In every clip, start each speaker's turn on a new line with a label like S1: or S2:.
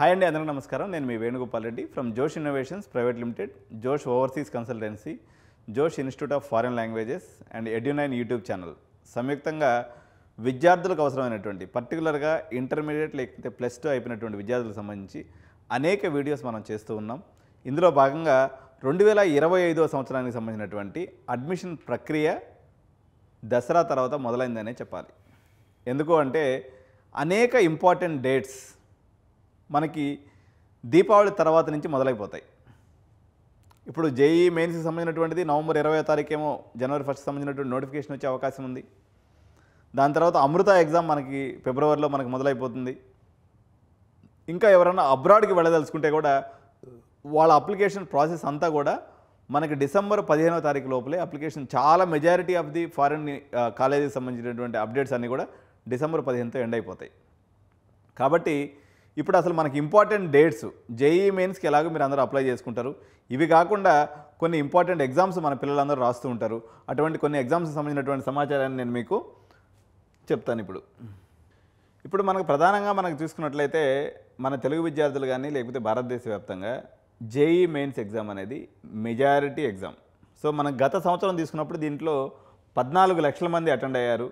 S1: hi అండి అందరికీ నమస్కారం నేను మీ Venugopal Reddy from Josh innovations private limited Josh overseas consultancy Josh institute of foreign languages and Edunine YouTube channel సంయుక్తంగా విద్యార్థులకు అవసరమైనటువంటి పర్టికులర్గా ఇంటర్మీడియట్ లేకపోతే ప్లస్ టూ అయిపోయినటువంటి విద్యార్థులకు సంబంధించి అనేక వీడియోస్ మనం చేస్తూ ఉన్నాం ఇందులో భాగంగా రెండు వేల ఇరవై ఐదో సంవత్సరానికి సంబంధించినటువంటి అడ్మిషన్ ప్రక్రియ దసరా తర్వాత మొదలైందనే చెప్పాలి ఎందుకు అంటే అనేక ఇంపార్టెంట్ డేట్స్ మనకి దీపావళి తర్వాత నుంచి మొదలైపోతాయి ఇప్పుడు జేఈ మెయిన్స్కి సంబంధించినటువంటిది నవంబర్ ఇరవై తారీఖేమో జనవరి ఫస్ట్ సంబంధించినటువంటి నోటిఫికేషన్ వచ్చే అవకాశం ఉంది దాని తర్వాత అమృత ఎగ్జామ్ మనకి ఫిబ్రవరిలో మనకి మొదలైపోతుంది ఇంకా ఎవరైనా అబ్రాడ్కి వెళ్ళదలుచుకుంటే కూడా వాళ్ళ అప్లికేషన్ ప్రాసెస్ అంతా కూడా మనకి డిసెంబర్ పదిహేనవ తారీఖు లోపలే అప్లికేషన్ చాలా మెజారిటీ ఆఫ్ ది ఫారిన్ కాలేజీకి సంబంధించినటువంటి అప్డేట్స్ అన్నీ కూడా డిసెంబర్ పదిహేనుతో ఎండ్ అయిపోతాయి కాబట్టి ఇప్పుడు అసలు మనకి ఇంపార్టెంట్ డేట్స్ జేఈ మెయిన్స్కి ఎలాగో మీరు అందరూ అప్లై చేసుకుంటారు ఇవి కాకుండా కొన్ని ఇంపార్టెంట్ ఎగ్జామ్స్ మన పిల్లలందరూ రాస్తూ ఉంటారు అటువంటి కొన్ని ఎగ్జామ్స్ సంబంధించినటువంటి సమాచారాన్ని నేను మీకు చెప్తాను ఇప్పుడు ఇప్పుడు మనకు ప్రధానంగా మనకు చూసుకున్నట్లయితే మన తెలుగు విద్యార్థులు కానీ లేకపోతే భారతదేశ వ్యాప్తంగా జేఈ మెయిన్స్ e ఎగ్జామ్ అనేది మెజారిటీ ఎగ్జామ్ సో మనం గత సంవత్సరం తీసుకున్నప్పుడు దీంట్లో పద్నాలుగు లక్షల మంది అటెండ్ అయ్యారు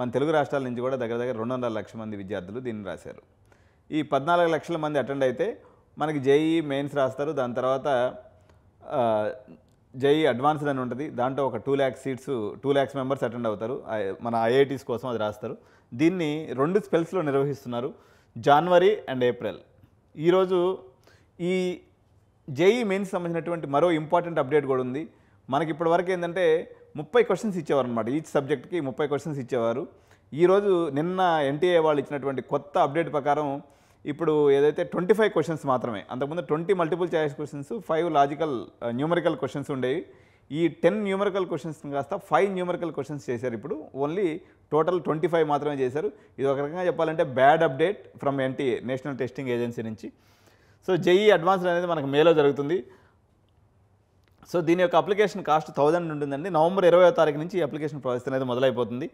S1: మన తెలుగు రాష్ట్రాల నుంచి కూడా దగ్గర దగ్గర వందల లక్షల మంది విద్యార్థులు దీన్ని రాశారు ఈ పద్నాలుగు లక్షల మంది అటెండ్ అయితే మనకి జేఈ మెయిన్స్ రాస్తారు దాని తర్వాత జేఈ అడ్వాన్స్డ్ అని ఉంటుంది దాంట్లో ఒక two lakhs seats two lakhs members attend అవుతారు మన ఐఐటీస్ కోసం అది రాస్తారు దీన్ని రెండు స్పెల్స్లో నిర్వహిస్తున్నారు జాన్వరి అండ్ ఏప్రిల్ ఈరోజు ఈ జేఈ మెయిన్స్ సంబంధించినటువంటి మరో ఇంపార్టెంట్ అప్డేట్ కూడా ఉంది మనకి ఇప్పటివరకు ఏంటంటే ముప్పై క్వశ్చన్స్ ఇచ్చేవారు అనమాట ఈచ్ సబ్జెక్ట్కి ముప్పై క్వశ్చన్స్ ఇచ్చేవారు ఈరోజు నిన్న ఎన్టీఏ వాళ్ళు ఇచ్చినటువంటి కొత్త అప్డేట్ ప్రకారం ఇప్పుడు ఏదైతే ట్వంటీ ఫైవ్ క్వశ్చన్స్ మాత్రమే అంతకుముందు twenty multiple choice questions five logical numerical questions ఉండేవి ఈ టెన్ న్యూమరికల్ క్వశ్చన్స్ కాస్త ఫైవ్ న్యూమరికల్ క్వశ్చన్స్ చేశారు ఇప్పుడు ఓన్లీ టోటల్ ట్వంటీ ఫైవ్ మాత్రమే చేశారు ఇది ఒక రకంగా చెప్పాలంటే bad update from NTA national testing agency నుంచి సో జేఈ అడ్వాన్స్డ్ అనేది మనకు మేలో జరుగుతుంది సో దీని యొక్క అప్లికేషన్ కాస్ట్ థౌజండ్ ఉంటుందండి నవంబర్ ఇరవై తారీఖు నుంచి అప్లికేషన్ ప్రాసెస్ అనేది మొదలైపోతుంది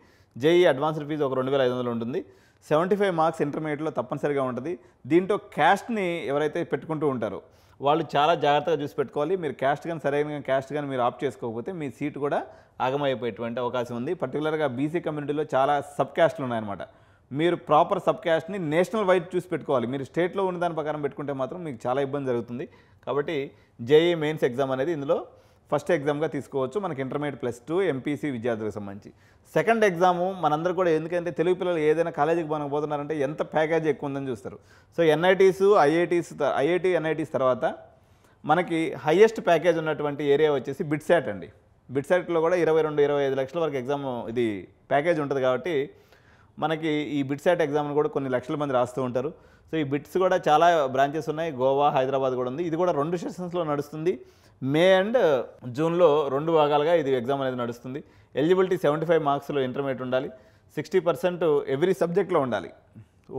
S1: జేఈ అడ్వాన్స్డ్ ఫీజు ఒక రెండు వేల ఐదు వందలు ఉంటుంది సెవెంటీ ఫైవ్ మార్క్స్ ఇంటర్మీడియట్లో తప్పనిసరిగా ఉంటుంది దీంట్లో క్యాస్ట్ని ఎవరైతే పెట్టుకుంటూ ఉంటారో వాళ్ళు చాలా జాగ్రత్తగా చూసి పెట్టుకోవాలి మీరు క్యాస్ట్ కానీ సరైన క్యాస్ట్ కానీ మీరు ఆప్ చేసుకోకపోతే మీ సీట్ కూడా ఆగమైపోయేటువంటి అవకాశం ఉంది పర్టికులర్గా బీసీ కమ్యూనిటీలో చాలా సబ్ క్యాస్ట్లు ఉన్నాయన్నమాట మీరు ప్రాపర్ సబ్ క్యాస్ట్ని నేషనల్ వైడ్ చూసి పెట్టుకోవాలి మీరు స్టేట్లో ఉన్న దాని ప్రకారం పెట్టుకుంటే మాత్రం మీకు చాలా ఇబ్బంది జరుగుతుంది కాబట్టి జేఈ మెయిన్స్ ఎగ్జామ్ అనేది ఇందులో ఫస్ట్ ఎగ్జామ్గా తీసుకోవచ్చు మనకి ఇంటర్మీడియట్ ప్లస్ టూ ఎంపీసీ విద్యార్థులకు సంబంధించి సెకండ్ ఎగ్జాము మనందరూ కూడా ఎందుకంటే తెలుగు పిల్లలు ఏదైనా కాలేజీకి మనం పోతున్నారంటే ఎంత ప్యాకేజ్ ఎక్కువ ఉందని చూస్తారు so NITs IITs IIT NITs తర్వాత మనకి హయ్యెస్ట్ ప్యాకేజ్ ఉన్నటువంటి ఏరియా వచ్చేసి బిట్సాట్ అండి బిట్సాట్లో కూడా ఇరవై రెండు ఇరవై ఐదు లక్షల వరకు ఎగ్జామ్ ఇది ప్యాకేజ్ ఉంటుంది కాబట్టి మనకి ఈ బిట్సాట్ ఎగ్జామ్ కూడా కొన్ని లక్షల మంది రాస్తూ ఉంటారు సో ఈ బిట్స్ కూడా చాలా బ్రాంచెస్ ఉన్నాయి గోవా హైదరాబాద్ కూడా ఉంది ఇది కూడా రెండు సెషన్స్లో నడుస్తుంది మే అండ్ జూన్లో రెండు భాగాలుగా ఇది ఎగ్జామ్ అనేది నడుస్తుంది ఎలిజిబిలిటీ సెవెంటీ ఫైవ్ మార్క్స్లో ఇంటర్మీడియట్ ఉండాలి సిక్స్టీ పర్సెంట్ ఎవ్రీ సబ్జెక్ట్లో ఉండాలి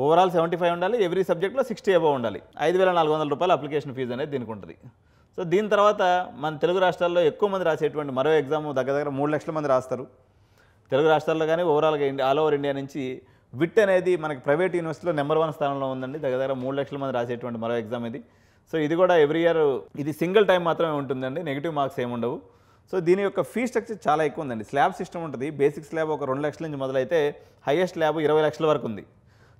S1: ఓవరాల్ సెవెంటీ ఫైవ్ ఉండాలి ఎవ్రీ సబ్జెక్ట్లో సిక్స్టీ అబవ్ ఉండాలి ఐదు వేల నాలుగు వందల రూపాయలు అప్లికేషన్ ఫీజు అనేది దీనికి ఉంటుంది సో దీని తర్వాత మన తెలుగు రాష్ట్రాల్లో ఎక్కువ మంది రాసేటువంటి మరో ఎగ్జామ్ దగ్గర దగ్గర మూడు లక్షల మంది రాస్తారు తెలుగు రాష్ట్రాల్లో కానీ ఓవరాల్గా ఇండియా ఆల్ ఓవర్ ఇండియా నుంచి విట్ అనేది మనకి ప్రైవేట్ యూనివర్సిటీలో నెంబర్ వన్ స్థానంలో ఉందండి దగ్గర దగ్గర మూడు లక్షల మంది రాసేటువంటి మరో ఎగ్జామ్ ఇది సో ఇది కూడా ఎవ్రీ ఇయర్ ఇది సింగిల్ టైం మాత్రమే ఉంటుందండి నెగిటివ్ మార్క్స్ ఏమి ఉండవు సో దీని యొక్క ఫీ స్ట్రక్చర్ చాలా ఎక్కువ ఉందండి స్లాబ్ సిస్టమ్ ఉంటుంది బేసిక్ స్లాబ్ ఒక రెండు లక్షల నుంచి మొదలైతే హైయెస్ట్ ల్యాబ్ ఇరవై లక్షల వరకు ఉంది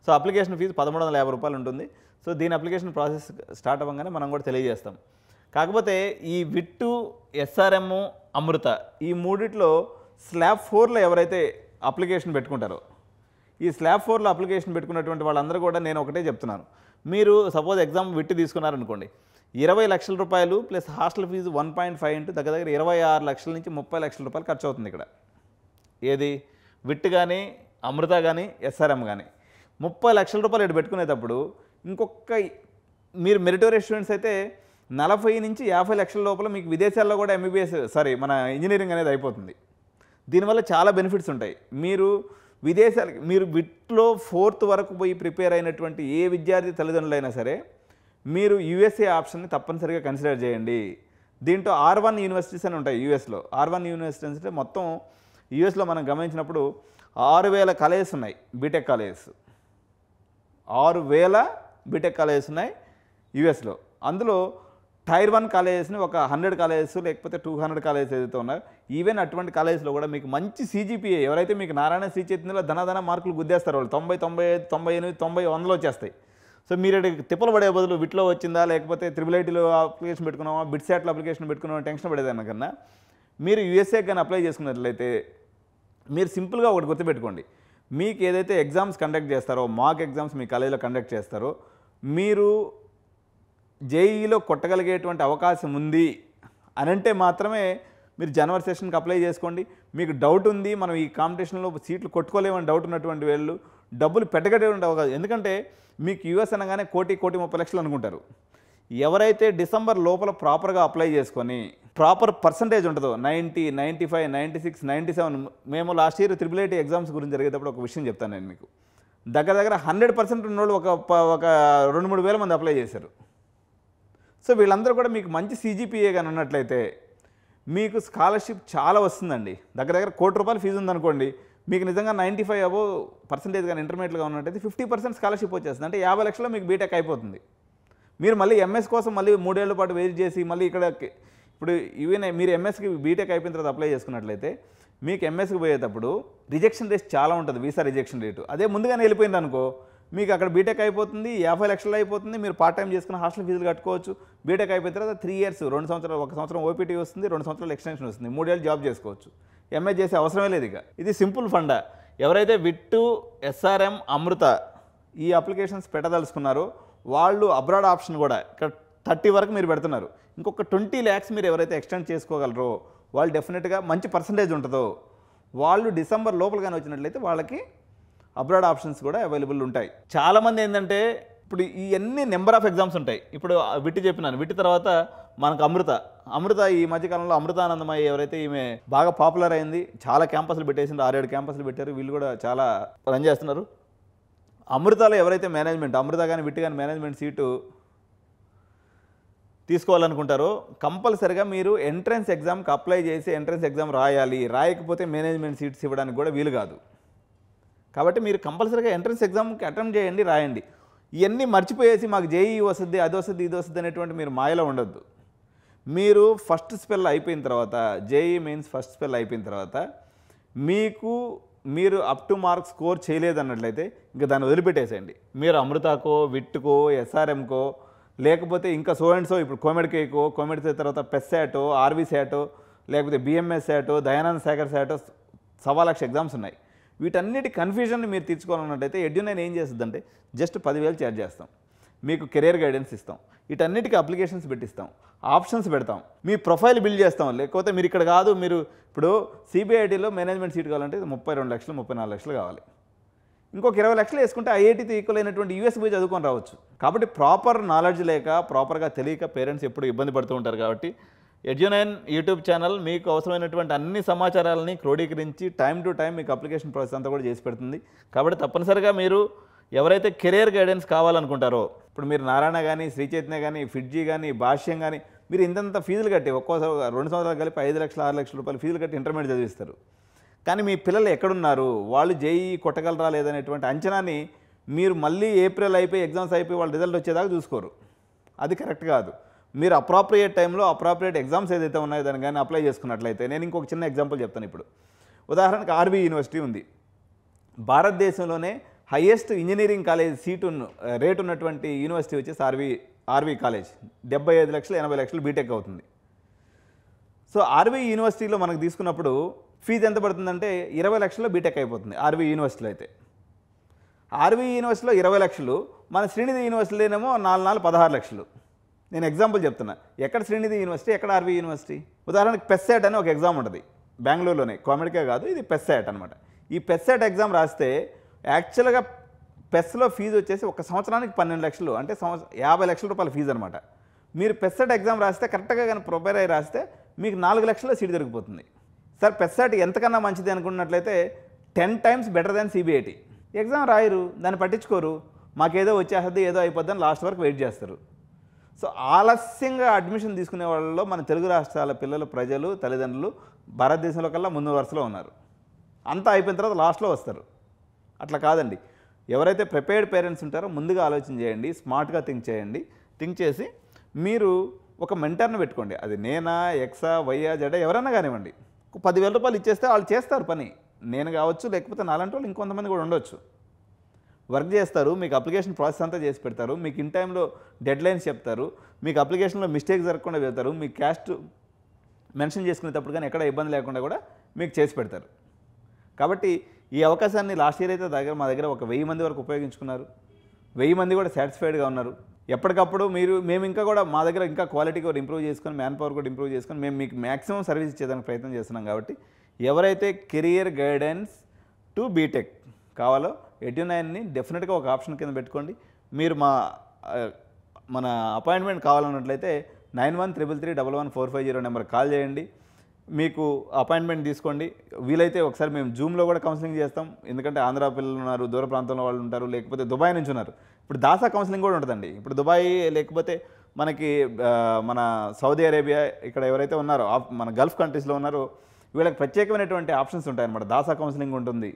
S1: సో అప్లికేషన్ ఫీజు పదమూడు వందల యాభై రూపాయలు ఉంటుంది సో దీని అప్లికేషన్ ప్రాసెస్ స్టార్ట్ అవ్వగానే మనం కూడా తెలియజేస్తాం కాకపోతే ఈ విట్టు ఎస్ఆర్ఎమ్ అమృత ఈ మూడిట్లో స్లాబ్ ఫోర్లో ఎవరైతే అప్లికేషన్ పెట్టుకుంటారో ఈ స్లాబ్ ఫోర్లో అప్లికేషన్ పెట్టుకున్నటువంటి వాళ్ళందరూ కూడా నేను ఒకటే చెప్తున్నాను మీరు సపోజ్ ఎగ్జామ్ విట్టి తీసుకున్నారనుకోండి ఇరవై లక్షల రూపాయలు plus hostel fee one point five into దగ్గర దగ్గర ఇరవై ఆరు లక్షల నుంచి ముప్పై లక్షల రూపాయలు ఖర్చు అవుతుంది ఇక్కడ ఏది విట్ కానీ అమృత కానీ ఎస్ఆర్ఎం కానీ ముప్పై లక్షల రూపాయలు ఇటు పెట్టుకునేటప్పుడు ఇంకొక మీరు మెరిటోరియస్ స్టూడెంట్స్ అయితే నలభై నుంచి యాభై లక్షల లోపల మీకు విదేశాల్లో కూడా ఎంబీబీఎస్ సారీ మన ఇంజనీరింగ్ అనేది అయిపోతుంది దీనివల్ల చాలా బెనిఫిట్స్ ఉంటాయి మీరు విదేశాలకి మీరు బిట్లో ఫోర్త్ వరకు పోయి ప్రిపేర్ అయినటువంటి ఏ విద్యార్థి తల్లిదండ్రులైనా సరే మీరు యూఎస్ఏ ఆప్షన్ని తప్పనిసరిగా కన్సిడర్ చేయండి దీంట్లో ఆర్ వన్ యూనివర్సిటీస్ అని ఉంటాయి యూఎస్లో ఆర్ వన్ యూనివర్సిటీస్ అంటే మొత్తం యూఎస్లో మనం గమనించినప్పుడు ఆరు వేల కాలేజెస్ ఉన్నాయి బీటెక్ కాలేజెస్ ఆరు వేల బీటెక్ కాలేజెస్ ఉన్నాయి యూఎస్లో అందులో టైర్ వన్ కాలేజెస్ని ఒక హండ్రెడ్ కాలేజెస్ లేకపోతే టూ హండ్రెడ్ కాలేజెస్ ఏదైతే ఉన్నాయో ఈవెన్ అటువంటి కాలేజెస్లో కూడా మీకు మంచి సీజీపీఏ ఎవరైతే మీకు నారాయణ సీ చేతిలో ధనధన మార్కులు గుద్దేస్తారు వాళ్ళు తొంభై తొంభై తొంభై ఎనిమిది తొంభై వందలు వచ్చేస్తాయి సో మీరు తిప్పలు పడే బదులు బిట్లో వచ్చిందా లేకపోతే త్రిబుల్ ఐటీలో అప్లికేషన్ పెట్టుకున్నామా సెట్లో అప్లికేషన్ పెట్టుకున్నామా టెన్షన్ పడేదాని కన్నా మీరు యూఎస్ఏ కానీ అప్లై చేసుకున్నట్లయితే మీరు సింపుల్గా ఒకటి గుర్తుపెట్టుకోండి మీకు ఏదైతే ఎగ్జామ్స్ కండక్ట్ చేస్తారో మాక్ ఎగ్జామ్స్ మీ కాలేజీలో కండక్ట్ చేస్తారో మీరు జేఈలో కొట్టగలిగేటువంటి అవకాశం ఉంది అని అంటే మాత్రమే మీరు జనవరి సెషన్కి అప్లై చేసుకోండి మీకు డౌట్ ఉంది మనం ఈ కాంపిటీషన్లో సీట్లు కొట్టుకోలేమని డౌట్ ఉన్నటువంటి వేళ్ళు డబ్బులు పెట్టగట్టేటువంటి అవకాశం ఎందుకంటే మీకు యూఎస్ అనగానే కోటి కోటి ముప్పై లక్షలు అనుకుంటారు ఎవరైతే డిసెంబర్ లోపల ప్రాపర్గా అప్లై చేసుకొని ప్రాపర్ పర్సంటేజ్ ఉంటుందో ninety ninety five ninety six ninety seven మేము last year triple eighty exams గురించి జరిగేటప్పుడు ఒక విషయం చెప్తాను నేను మీకు దగ్గర దగ్గర హండ్రెడ్ పర్సెంట్ ఉన్నోళ్ళు ఒక ఒక రెండు మూడు వేల మంది అప్లై చేశారు సో వీళ్ళందరూ కూడా మీకు మంచి సీజీపీఏ కానీ ఉన్నట్లయితే మీకు స్కాలర్షిప్ చాలా వస్తుందండి దగ్గర దగ్గర కోటి రూపాయలు ఫీజు ఉందనుకోండి మీకు నిజంగా నైంటీ ఫైవ్ అబో పర్సెంటేజ్ కానీ ఇంటర్మీడియట్గా ఉన్నట్టయితే ఫిఫ్టీ పర్సెంట్ స్కాలర్షిప్ వచ్చేస్తుంది అంటే యాభై లక్షలు మీకు బీటెక్ అయిపోతుంది మీరు మళ్ళీ ఎంఎస్ కోసం మళ్ళీ మూడేళ్ల పాటు వెయిట్ చేసి మళ్ళీ ఇక్కడ ఇప్పుడు ఈవెన్ మీరు ఎంఎస్కి బీటెక్ అయిపోయిన తర్వాత అప్లై చేసుకున్నట్లయితే మీకు ఎంఎస్కి పోయేటప్పుడు రిజెక్షన్ రేట్ చాలా ఉంటుంది వీసా రిజెక్షన్ రేటు అదే ముందుగానే వెళ్ళిపోయింది అనుకో మీకు అక్కడ బీటెక్ అయిపోతుంది యాభై లక్షలు అయిపోతుంది మీరు పార్ట్ టైం చేసుకుని హాస్టల్ ఫీజులు కట్టుకోవచ్చు బీటెక్ అయిపోయిన తర్వాత త్రీ ఇయర్స్ రెండు సంవత్సరాలు ఒక సంవత్సరం ఓపీటీ వస్తుంది రెండు సంవత్సరాలు ఎక్స్టెన్షన్ వస్తుంది మూడేళ్ళు జాబ్ చేసుకోవచ్చు ఎంఏ చేసే అవసరమే లేదు ఇక ఇది సింపుల్ ఫండా ఎవరైతే విట్టు ఎస్ఆర్ఎం అమృత ఈ అప్లికేషన్స్ పెట్టదలుచుకున్నారో వాళ్ళు అబ్రాడ్ ఆప్షన్ కూడా ఇక్కడ థర్టీ వరకు మీరు పెడుతున్నారు ఇంకొక ట్వంటీ ల్యాక్స్ మీరు ఎవరైతే ఎక్స్టెండ్ చేసుకోగలరో వాళ్ళు డెఫినెట్గా మంచి పర్సంటేజ్ ఉంటుందో వాళ్ళు డిసెంబర్ లోపల కానీ వచ్చినట్లయితే వాళ్ళకి అబ్రాడ్ ఆప్షన్స్ కూడా అవైలబుల్ ఉంటాయి చాలామంది ఏంటంటే ఇప్పుడు ఇవన్నీ నెంబర్ ఆఫ్ ఎగ్జామ్స్ ఉంటాయి ఇప్పుడు విట్టి చెప్పినాను విట్టి తర్వాత మనకు అమృత అమృత ఈ మధ్యకాలంలో అమృతానందమయ్య ఎవరైతే ఈమె బాగా పాపులర్ అయింది చాలా క్యాంపస్లు పెట్టేసింది ఆరేడు క్యాంపస్లు పెట్టారు వీళ్ళు కూడా చాలా రన్ చేస్తున్నారు అమృతలో ఎవరైతే మేనేజ్మెంట్ అమృత కానీ విట్టి కానీ మేనేజ్మెంట్ సీటు తీసుకోవాలనుకుంటారో కంపల్సరిగా మీరు ఎంట్రన్స్ ఎగ్జామ్కి అప్లై చేసి ఎంట్రన్స్ ఎగ్జామ్ రాయాలి రాయకపోతే మేనేజ్మెంట్ సీట్స్ ఇవ్వడానికి కూడా వీలు కాదు కాబట్టి మీరు కంపల్సరీగా ఎంట్రన్స్ ఎగ్జామ్కి అటెంప్ట్ చేయండి రాయండి ఇవన్నీ మర్చిపోయేసి మాకు జేఈ వస్తుంది అది వస్తుంది ఇది వస్తుంది అనేటువంటి మీరు మాయలో ఉండొద్దు మీరు ఫస్ట్ స్పెల్ అయిపోయిన తర్వాత జేఈ మీన్స్ ఫస్ట్ స్పెల్ అయిపోయిన తర్వాత మీకు మీరు అప్ టు మార్క్ స్కోర్ చేయలేదన్నట్లయితే ఇంకా దాన్ని వదిలిపెట్టేసేయండి మీరు అమృతాకో విట్టుకో ఎస్ఆర్ఎంకో లేకపోతే ఇంకా సో అండ్ సో ఇప్పుడు కోమెడ్ కేకో కోమెడ్ తర్వాత పెస్సాటో ఆర్వీ శాటో లేకపోతే బిఎంఎస్ శాటో దయానంద్ శేఖర్ శాటో సవా లక్ష ఎగ్జామ్స్ ఉన్నాయి వీటన్నిటి కన్ఫ్యూజన్ని మీరు తీర్చుకోవాలన్నట్టయితే ఎడ్యునైన్ ఏం చేస్తుందంటే జస్ట్ పదివేలు ఛార్జ్ చేస్తాం మీకు కెరియర్ గైడెన్స్ ఇస్తాం వీటన్నిటికీ అప్లికేషన్స్ పెట్టిస్తాం ఆప్షన్స్ పెడతాం మీ ప్రొఫైల్ బిల్డ్ చేస్తాం లేకపోతే మీరు ఇక్కడ కాదు మీరు ఇప్పుడు సిబిఐటీలో మేనేజ్మెంట్ సీట్ కావాలంటే ముప్పై రెండు లక్షలు ముప్పై నాలుగు లక్షలు కావాలి ఇంకొక ఇరవై లక్షలు వేసుకుంటే ఐఐటీతో ఈక్వల్ అయినటువంటి యూఎస్ పోయి చదువుకొని రావచ్చు కాబట్టి ప్రాపర్ నాలెడ్జ్ లేక ప్రాపర్గా తెలియక పేరెంట్స్ ఎప్పుడు ఇబ్బంది పడుతూ ఉంటారు కాబట్టి ఎడ్యునైన్ యూట్యూబ్ ఛానల్ మీకు అవసరమైనటువంటి అన్ని సమాచారాలని క్రోడీకరించి టైం టు టైం మీకు అప్లికేషన్ ప్రాసెస్ అంతా కూడా చేసి పెడుతుంది కాబట్టి తప్పనిసరిగా మీరు ఎవరైతే కెరియర్ గైడెన్స్ కావాలనుకుంటారో ఇప్పుడు మీరు నారాయణ కానీ శ్రీ చైతన్య కానీ ఫిడ్జీ కానీ భాష్యం కానీ మీరు ఇంతంత ఫీజులు కట్టి ఒక్కోసారి రెండు సంవత్సరాలు కలిపి ఐదు లక్షల ఆరు లక్షల రూపాయలు ఫీజులు కట్టి ఇంటర్మీడియట్ చదివిస్తారు కానీ మీ పిల్లలు ఎక్కడున్నారు వాళ్ళు జేఈ కొట్టగలరా లేదనేటువంటి అంచనాని మీరు మళ్ళీ ఏప్రిల్ అయిపోయి ఎగ్జామ్స్ అయిపోయి వాళ్ళ రిజల్ట్ వచ్చేదాకా చూసుకోరు అది కరెక్ట్ కాదు మీరు అప్రాప్రియేట్ టైంలో అప్రాప్రియేట్ ఎగ్జామ్స్ ఏదైతే ఉన్నాయో దాన్ని కానీ అప్లై చేసుకున్నట్లయితే నేను ఇంకొక చిన్న ఎగ్జాంపుల్ చెప్తాను ఇప్పుడు ఉదాహరణకు ఆర్వీ యూనివర్సిటీ ఉంది భారతదేశంలోనే highest engineering college seat rate ఉన్నటువంటి యూనివర్సిటీ వచ్చేసి ఆర్వి ఆర్వి కాలేజ్ డెబ్బై ఐదు లక్షలు ఎనభై లక్షలు బీటెక్ అవుతుంది సో ఆర్వీ యూనివర్సిటీలో మనకు తీసుకున్నప్పుడు ఫీజు ఎంత పడుతుందంటే ఇరవై లక్షల్లో బీటెక్ అయిపోతుంది ఆర్వి యూనివర్సిటీలో అయితే ఆర్వీ యూనివర్సిటీలో ఇరవై లక్షలు మన శ్రీనిధి యూనివర్సిటీలోనేమో నాలుగు నాలుగు పదహారు లక్షలు నేను ఎగ్జాంపుల్ చెప్తున్నా ఎక్కడ శ్రీనిధి యూనివర్సిటీ ఎక్కడ ఆర్వీ యూనివర్సిటీ ఉదాహరణకి పెస్సాట్ అని ఒక ఎగ్జామ్ ఉంటుంది బెంగళూరులోనే కామెడీకే కాదు ఇది పెస్సాట్ అనమాట ఈ పెస్సాట్ ఎగ్జామ్ రాస్తే యాక్చువల్గా పెస్లో ఫీజు వచ్చేసి ఒక సంవత్సరానికి పన్నెండు లక్షలు అంటే సంవత్సరం యాభై లక్షల రూపాయల ఫీజు అనమాట మీరు పెస్సాట్ ఎగ్జామ్ రాస్తే కరెక్ట్గా కానీ ప్రిపేర్ అయ్యి రాస్తే మీకు నాలుగు లక్షల సీట్ దొరికిపోతుంది సార్ పెస్సాట్ ఎంతకన్నా మంచిది అనుకున్నట్లయితే ten times better than CBIT exam రాయరు దాన్ని పట్టించుకోరు మాకేదో వచ్చేస్తుంది ఏదో అయిపోద్దని లాస్ట్ వరకు వెయిట్ చేస్తారు సో ఆలస్యంగా అడ్మిషన్ తీసుకునే వాళ్ళలో మన తెలుగు రాష్ట్రాల పిల్లలు ప్రజలు తల్లిదండ్రులు భారతదేశంలో కల్లా ముందు వరుసలో ఉన్నారు అంతా అయిపోయిన తర్వాత లాస్ట్లో వస్తారు అట్లా కాదండి ఎవరైతే ప్రిపేర్డ్ పేరెంట్స్ ఉంటారో ముందుగా ఆలోచన చేయండి స్మార్ట్గా థింక్ చేయండి థింక్ చేసి మీరు ఒక మెంటర్ని పెట్టుకోండి అది నేనా ఎక్సా వైయా జడ ఎవరైనా కానివ్వండి పదివేల రూపాయలు ఇచ్చేస్తే వాళ్ళు చేస్తారు పని నేను కావచ్చు లేకపోతే నాలంటి వాళ్ళు ఇంకొంతమంది కూడా ఉండొచ్చు వర్క్ చేస్తారు మీకు అప్లికేషన్ ప్రాసెస్ అంతా చేసి పెడతారు మీకు ఇన్ టైంలో డెడ్ లైన్స్ చెప్తారు మీకు అప్లికేషన్లో మిస్టేక్ జరగకుండా వెళ్తారు మీ క్యాస్ట్ మెన్షన్ చేసుకునేటప్పుడు కానీ ఎక్కడ ఇబ్బంది లేకుండా కూడా మీకు చేసి పెడతారు కాబట్టి ఈ అవకాశాన్ని లాస్ట్ ఇయర్ అయితే దగ్గర మా దగ్గర ఒక వెయ్యి మంది వరకు ఉపయోగించుకున్నారు వెయ్యి మంది కూడా సాటిస్ఫైడ్గా ఉన్నారు ఎప్పటికప్పుడు మీరు మేము ఇంకా కూడా మా దగ్గర ఇంకా క్వాలిటీ కూడా ఇంప్రూవ్ చేసుకొని మ్యాన్ పవర్ కూడా ఇంప్రూవ్ చేసుకొని మేము మీకు మ్యాక్సిమం సర్వీస్ ఇచ్చేదానికి ప్రయత్నం చేస్తున్నాం కాబట్టి ఎవరైతే కెరియర్ గైడెన్స్ టు బీటెక్ కావాలో ఎయిటీ నైన్ని డెఫినెట్గా ఒక ఆప్షన్ కింద పెట్టుకోండి మీరు మా మన అపాయింట్మెంట్ కావాలన్నట్లయితే nine one triple three double one four five zero number call చేయండి మీకు అపాయింట్మెంట్ తీసుకోండి వీలైతే ఒకసారి మేము జూమ్లో కూడా కౌన్సిలింగ్ చేస్తాం ఎందుకంటే ఆంధ్ర పిల్లలు ఉన్నారు దూర ప్రాంతంలో వాళ్ళు ఉంటారు లేకపోతే దుబాయ్ నుంచి ఉన్నారు ఇప్పుడు దాసా కౌన్సిలింగ్ కూడా ఉంటుందండి ఇప్పుడు దుబాయ్ లేకపోతే మనకి మన సౌదీ అరేబియా ఇక్కడ ఎవరైతే ఉన్నారో మన గల్ఫ్ కంట్రీస్లో ఉన్నారో వీళ్ళకి ప్రత్యేకమైనటువంటి ఆప్షన్స్ ఉంటాయన్నమాట దాసా కౌన్సిలింగ్ ఉంటుంది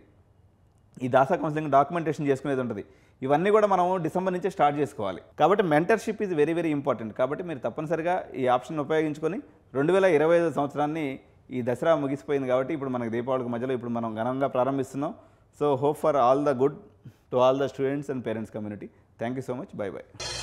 S1: ఈ దాసా కౌన్సిలింగ్ డాక్యుమెంటేషన్ చేసుకునేది ఉంటుంది ఇవన్నీ కూడా మనం డిసెంబర్ నుంచే స్టార్ట్ చేసుకోవాలి కాబట్టి mentorship is very very important కాబట్టి మీరు తప్పనిసరిగా ఈ ఆప్షన్ ఉపయోగించుకొని రెండు వేల ఇరవై ఐదు సంవత్సరాన్ని ఈ దసరా ముగిసిపోయింది కాబట్టి ఇప్పుడు మనకు దీపావళికి మధ్యలో ఇప్పుడు మనం ఘనంగా ప్రారంభిస్తున్నాం so hope for all the good to all the students and parents community thank you so much bye by